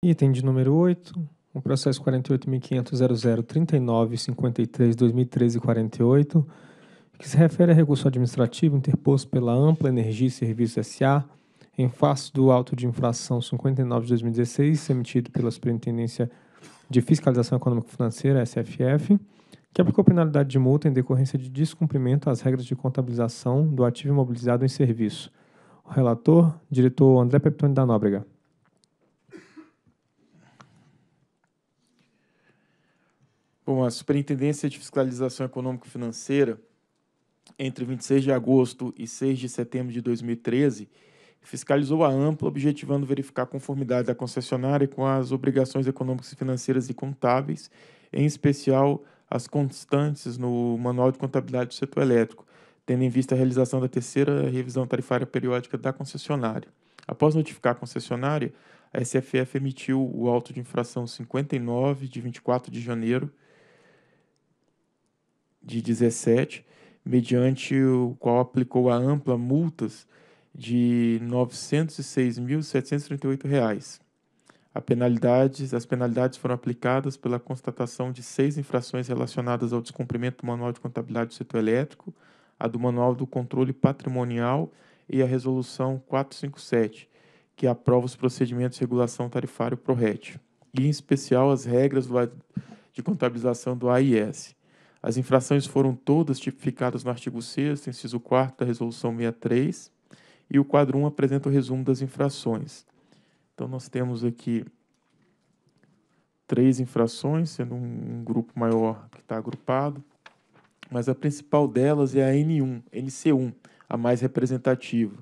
Item de número 8, o processo 48.500.0039.53.2013.48, que se refere a recurso administrativo interposto pela Ampla Energia e Serviços S.A., em face do auto de infração 59 de 2016, emitido pela Superintendência de Fiscalização Econômico-Financeira, SFF, que aplicou penalidade de multa em decorrência de descumprimento às regras de contabilização do ativo imobilizado em serviço. O relator, diretor André Peptoni da Nóbrega. com a Superintendência de Fiscalização Econômico-Financeira, entre 26 de agosto e 6 de setembro de 2013, fiscalizou a Ampla, objetivando verificar a conformidade da concessionária com as obrigações econômicas, financeiras e contábeis, em especial as constantes no Manual de Contabilidade do Setor Elétrico, tendo em vista a realização da terceira revisão tarifária periódica da concessionária. Após notificar a concessionária, a SFF emitiu o auto de infração 59 de 24 de janeiro de 17, mediante o qual aplicou a ampla multas de R$ 906.738. A penalidades, as penalidades foram aplicadas pela constatação de seis infrações relacionadas ao descumprimento do Manual de Contabilidade do Setor Elétrico, a do Manual do Controle Patrimonial e a Resolução 457, que aprova os procedimentos de regulação tarifário ProRet, e em especial as regras do, de contabilização do AIS. As infrações foram todas tipificadas no artigo 6 inciso 4 da Resolução 63, e o quadro 1 apresenta o resumo das infrações. Então, nós temos aqui três infrações, sendo um, um grupo maior que está agrupado, mas a principal delas é a N1, NC1, a mais representativa.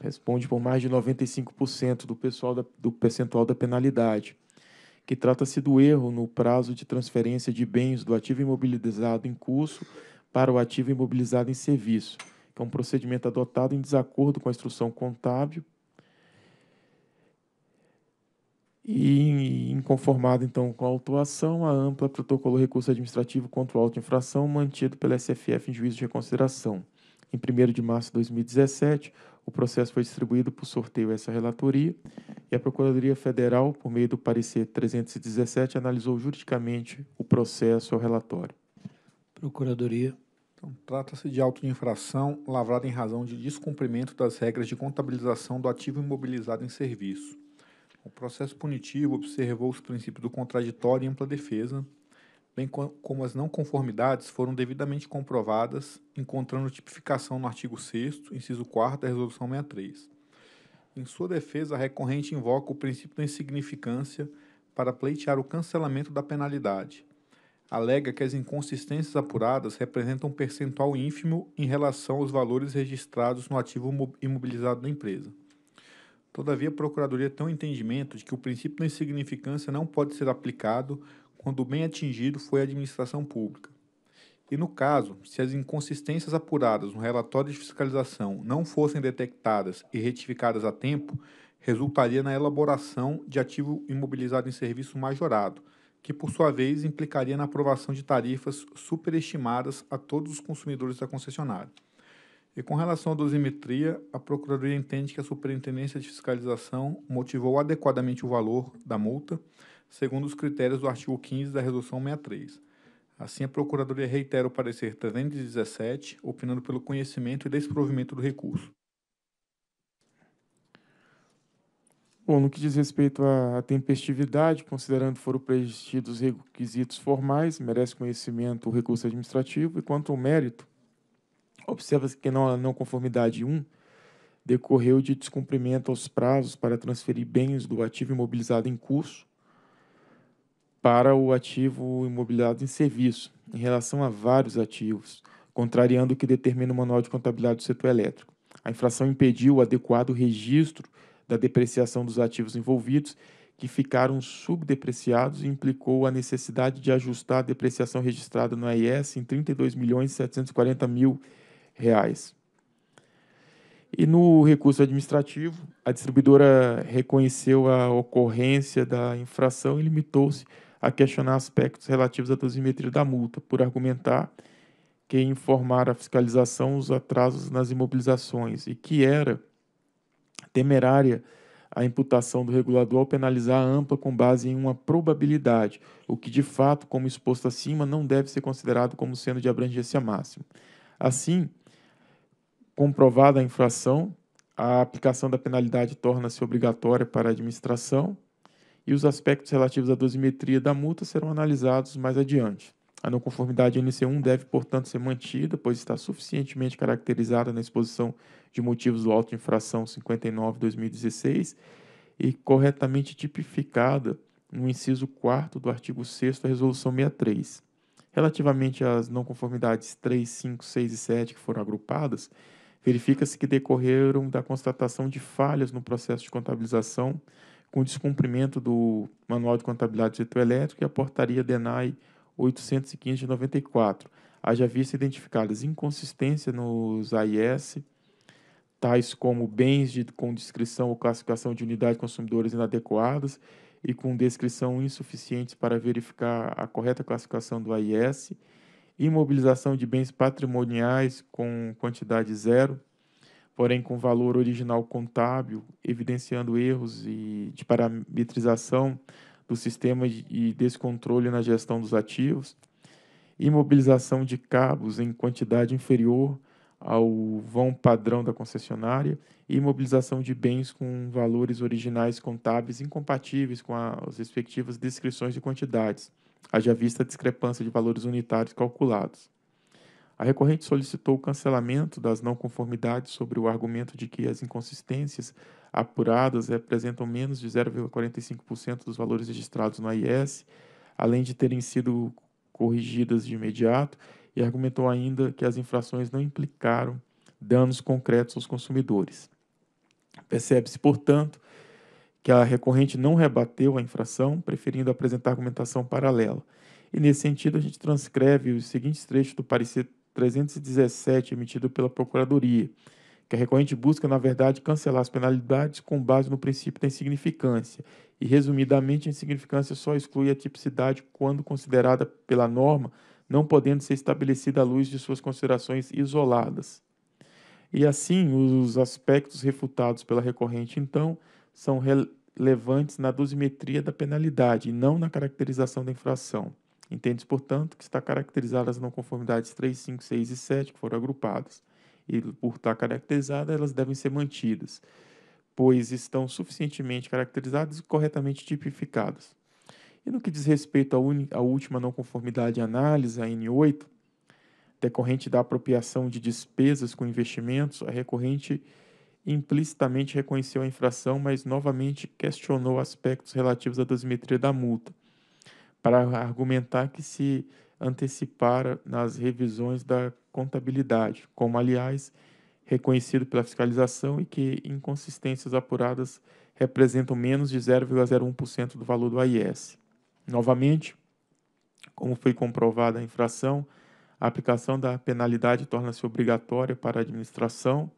Responde por mais de 95% do, pessoal da, do percentual da penalidade que trata-se do erro no prazo de transferência de bens do ativo imobilizado em curso para o ativo imobilizado em serviço, que é um procedimento adotado em desacordo com a instrução contábil e inconformado então com a autuação, a AMPLA protocolo recurso administrativo contra o auto infração mantido pela SFF em juízo de reconsideração. Em 1 de março de 2017, o processo foi distribuído por sorteio a essa relatoria e a Procuradoria Federal, por meio do parecer 317, analisou juridicamente o processo ao relatório. Procuradoria. Então, Trata-se de auto de infração lavrada em razão de descumprimento das regras de contabilização do ativo imobilizado em serviço. O processo punitivo observou os princípios do contraditório e ampla defesa, bem como as não conformidades foram devidamente comprovadas, encontrando tipificação no artigo 6 inciso 4 da Resolução 63. Em sua defesa, a recorrente invoca o princípio da insignificância para pleitear o cancelamento da penalidade. Alega que as inconsistências apuradas representam um percentual ínfimo em relação aos valores registrados no ativo imobilizado da empresa. Todavia, a Procuradoria tem o um entendimento de que o princípio da insignificância não pode ser aplicado quando bem atingido foi a administração pública. E no caso, se as inconsistências apuradas no relatório de fiscalização não fossem detectadas e retificadas a tempo, resultaria na elaboração de ativo imobilizado em serviço majorado, que por sua vez implicaria na aprovação de tarifas superestimadas a todos os consumidores da concessionária. E com relação à dosimetria, a Procuradoria entende que a Superintendência de Fiscalização motivou adequadamente o valor da multa, segundo os critérios do artigo 15 da Resolução 63. Assim, a Procuradoria reitera o parecer 317, opinando pelo conhecimento e desprovimento do recurso. Bom, no que diz respeito à tempestividade, considerando foram preenchidos os requisitos formais, merece conhecimento o recurso administrativo, e quanto ao mérito, observa-se que não, a não conformidade 1 decorreu de descumprimento aos prazos para transferir bens do ativo imobilizado em curso para o ativo imobiliário em serviço, em relação a vários ativos, contrariando o que determina o Manual de Contabilidade do Setor Elétrico. A infração impediu o adequado registro da depreciação dos ativos envolvidos, que ficaram subdepreciados, e implicou a necessidade de ajustar a depreciação registrada no AIS em R$ 32.740.000. E no recurso administrativo, a distribuidora reconheceu a ocorrência da infração e limitou-se a questionar aspectos relativos à dosimetria da multa, por argumentar que informar à fiscalização os atrasos nas imobilizações e que era temerária a imputação do regulador ao penalizar a ampla com base em uma probabilidade, o que de fato, como exposto acima, não deve ser considerado como sendo de abrangência máxima. Assim, comprovada a infração, a aplicação da penalidade torna-se obrigatória para a administração e os aspectos relativos à dosimetria da multa serão analisados mais adiante. A não conformidade NC1 deve, portanto, ser mantida, pois está suficientemente caracterizada na exposição de motivos do auto infração 59/2016 e corretamente tipificada no inciso 4 do artigo 6 da resolução 63. Relativamente às não conformidades 3, 5, 6 e 7 que foram agrupadas, verifica-se que decorreram da constatação de falhas no processo de contabilização com descumprimento do Manual de Contabilidade do Setor Elétrico e a Portaria DENAI 815 de 94, haja vista identificadas inconsistências nos AIS, tais como bens de, com descrição ou classificação de unidades consumidoras inadequadas e com descrição insuficientes para verificar a correta classificação do AIS, imobilização de bens patrimoniais com quantidade zero, porém com valor original contábil, evidenciando erros e de parametrização do sistema e descontrole na gestão dos ativos, imobilização de cabos em quantidade inferior ao vão padrão da concessionária e imobilização de bens com valores originais contábeis incompatíveis com as respectivas descrições de quantidades, haja vista a discrepância de valores unitários calculados. A recorrente solicitou o cancelamento das não conformidades sobre o argumento de que as inconsistências apuradas representam menos de 0,45% dos valores registrados no AIS, além de terem sido corrigidas de imediato, e argumentou ainda que as infrações não implicaram danos concretos aos consumidores. Percebe-se, portanto, que a recorrente não rebateu a infração, preferindo apresentar argumentação paralela. E, nesse sentido, a gente transcreve os seguintes trechos do parecer 317 emitido pela Procuradoria, que a recorrente busca, na verdade, cancelar as penalidades com base no princípio da insignificância. E, resumidamente, a insignificância só exclui a tipicidade quando considerada pela norma, não podendo ser estabelecida à luz de suas considerações isoladas. E assim, os aspectos refutados pela recorrente, então, são relevantes na dosimetria da penalidade e não na caracterização da infração. Entende-se, portanto, que está caracterizada as não conformidades 3, 5, 6 e 7, que foram agrupadas. E por estar caracterizada, elas devem ser mantidas, pois estão suficientemente caracterizadas e corretamente tipificadas. E no que diz respeito à, última não conformidade análise, a N8, decorrente da apropriação de despesas com investimentos, a recorrente implicitamente reconheceu a infração, mas novamente questionou aspectos relativos à dosimetria da multa para argumentar que se antecipara nas revisões da contabilidade, como, aliás, reconhecido pela fiscalização e que inconsistências apuradas representam menos de 0,01% do valor do AIS. Novamente, como foi comprovada a infração, a aplicação da penalidade torna-se obrigatória para a administração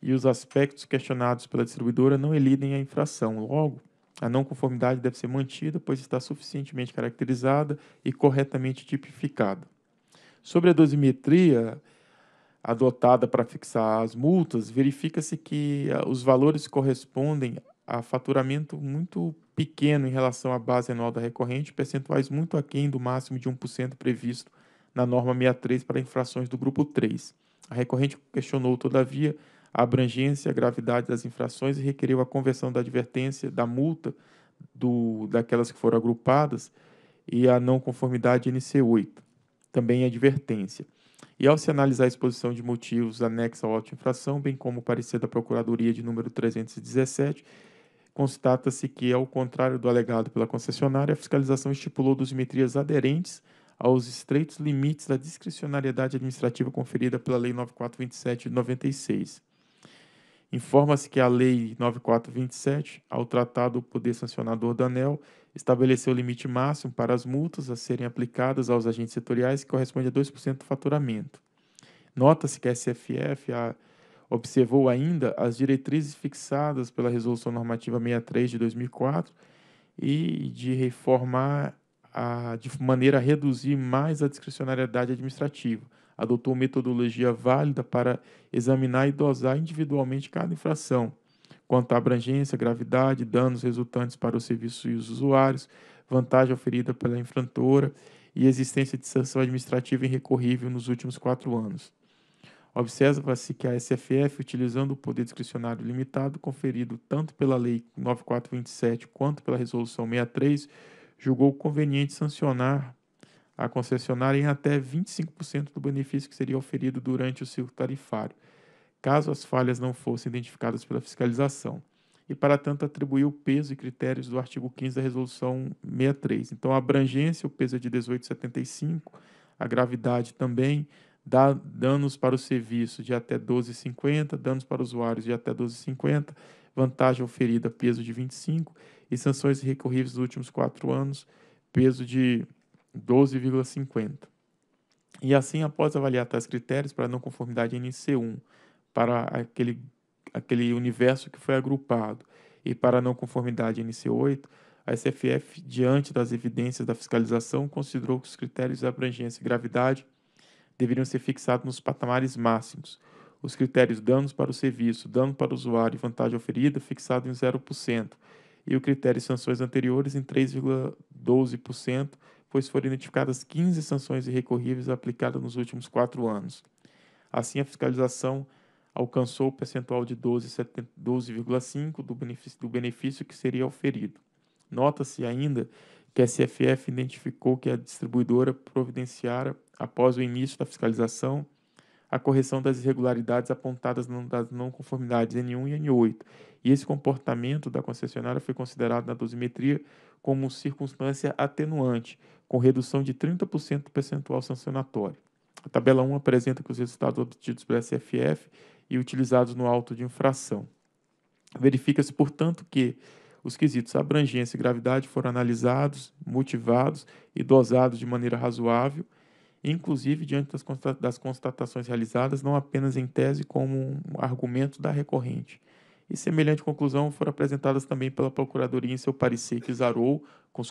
e os aspectos questionados pela distribuidora não elidem a infração. Logo, a não conformidade deve ser mantida, pois está suficientemente caracterizada e corretamente tipificada. Sobre a dosimetria adotada para fixar as multas, verifica-se que eh, os valores correspondem a faturamento muito pequeno em relação à base anual da recorrente, percentuais muito aquém do máximo de 1% previsto na norma 63 para infrações do grupo 3. A recorrente questionou, todavia, a abrangência e a gravidade das infrações e requeriu a conversão da advertência, da multa, do, daquelas que foram agrupadas e a não conformidade NC8, também advertência. E ao se analisar a exposição de motivos anexa ao auto de infração, bem como o parecer da Procuradoria de número 317, constata-se que, ao contrário do alegado pela concessionária, a fiscalização estipulou dosimetrias aderentes aos estreitos limites da discricionariedade administrativa conferida pela Lei 9427 de 96. Informa-se que a Lei 9427, ao tratar do poder sancionador da ANEL, estabeleceu o limite máximo para as multas a serem aplicadas aos agentes setoriais, que corresponde a 2% do faturamento. Nota-se que a SFF observou ainda as diretrizes fixadas pela Resolução Normativa 63 de 2004 e de reformar a, de maneira a reduzir mais a discricionariedade administrativa, adotou metodologia válida para examinar e dosar individualmente cada infração, quanto à abrangência, gravidade, danos resultantes para o serviço e os usuários, vantagem oferida pela infratora e existência de sanção administrativa irrecorrível nos últimos quatro anos. Observa-se que a SFF, utilizando o poder discricionário limitado conferido tanto pela Lei 9427 quanto pela Resolução 63, julgou conveniente sancionar à concessionária em até 25% do benefício que seria oferido durante o ciclo tarifário, caso as falhas não fossem identificadas pela fiscalização. E, para tanto, atribuiu o peso e critérios do artigo 15 da Resolução 63. Então, a abrangência, o peso é de 18,75, a gravidade também, dá danos para o serviço de até 12,50, danos para usuários de até 12,50, vantagem oferida, peso de 25, e sanções recorríveis dos últimos quatro anos, peso de 12,50. E assim, após avaliar tais critérios para não conformidade NC1, para aquele, aquele universo que foi agrupado, e para não conformidade NC8, a SFF, diante das evidências da fiscalização, considerou que os critérios de abrangência e gravidade deveriam ser fixados nos patamares máximos. Os critérios danos para o serviço, dano para o usuário e vantagem oferida fixado em 0%, e o critério sanções anteriores em 3,12%, pois foram identificadas 15 sanções irrecorríveis aplicadas nos últimos quatro anos. Assim, a fiscalização alcançou o percentual de 12,5% 12 do, benefício, do benefício que seria oferido. Nota-se ainda que a SFF identificou que a distribuidora providenciara, após o início da fiscalização, a correção das irregularidades apontadas nas não conformidades N1 e N8. E esse comportamento da concessionária foi considerado na dosimetria como circunstância atenuante, com redução de 30% do percentual sancionatório. A tabela 1 apresenta que os resultados obtidos pelo SFF e utilizados no auto de infração. Verifica-se, portanto, que os quesitos abrangência e gravidade foram analisados, motivados e dosados de maneira razoável, inclusive diante das constatações realizadas, não apenas em tese como um argumento da recorrente, e semelhante conclusão foram apresentadas também pela Procuradoria em seu parecer que zarou,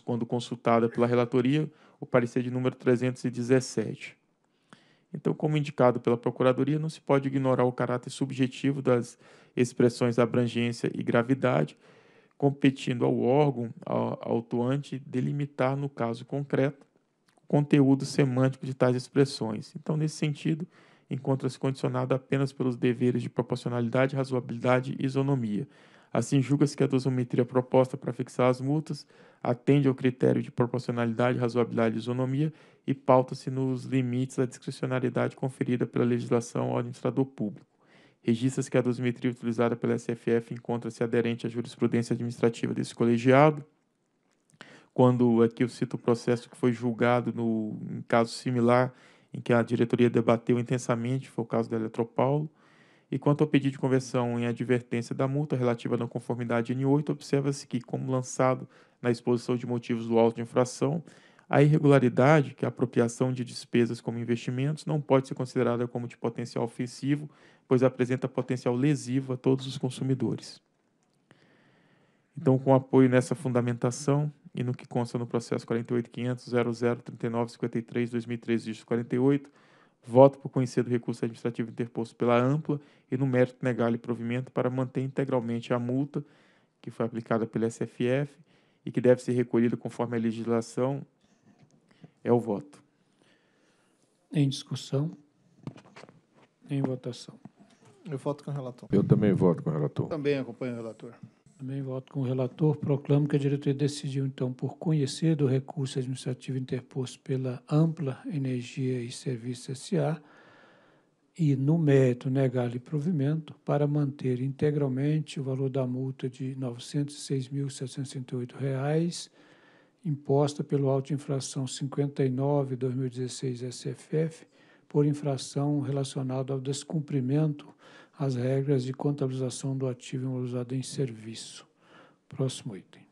quando consultada pela relatoria, o parecer de número 317. Então, como indicado pela Procuradoria, não se pode ignorar o caráter subjetivo das expressões abrangência e gravidade, competindo ao órgão ao autuante delimitar, no caso concreto, o conteúdo semântico de tais expressões. Então, nesse sentido, encontra-se condicionada apenas pelos deveres de proporcionalidade, razoabilidade e isonomia. Assim, julga-se que a dosimetria proposta para fixar as multas atende ao critério de proporcionalidade, razoabilidade e isonomia e pauta-se nos limites da discricionariedade conferida pela legislação ao administrador público. Registra-se que a dosimetria utilizada pela SFF encontra-se aderente à jurisprudência administrativa desse colegiado. Quando aqui eu cito o processo que foi julgado no em caso similar em que a diretoria debateu intensamente, foi o caso da Eletropaulo, e quanto ao pedido de conversão em advertência da multa relativa à não conformidade N8, observa-se que, como lançado na exposição de motivos do auto de infração, a irregularidade, que é a apropriação de despesas como investimentos, não pode ser considerada como de potencial ofensivo, pois apresenta potencial lesivo a todos os consumidores. Então, com apoio nessa fundamentação, e no que consta no processo 485000039532013 dígito 48 voto por conhecer do recurso administrativo interposto pela Ampla e no mérito negar-lhe provimento para manter integralmente a multa que foi aplicada pela SFF e que deve ser recolhida conforme a legislação. É o voto. Em discussão. Em votação. Eu voto com o relator. Eu também voto com o relator. Também acompanho o relator. Também voto com o relator. Proclamo que a diretoria decidiu, então, por conhecer do recurso administrativo interposto pela Ampla Energia e Serviços S.A. e, no mérito, negar-lhe provimento para manter integralmente o valor da multa de R$ 906.768, imposta pelo auto de infração 59-2016 SFF, por infração relacionada ao descumprimento as regras de contabilização do ativo usado em serviço. Próximo item.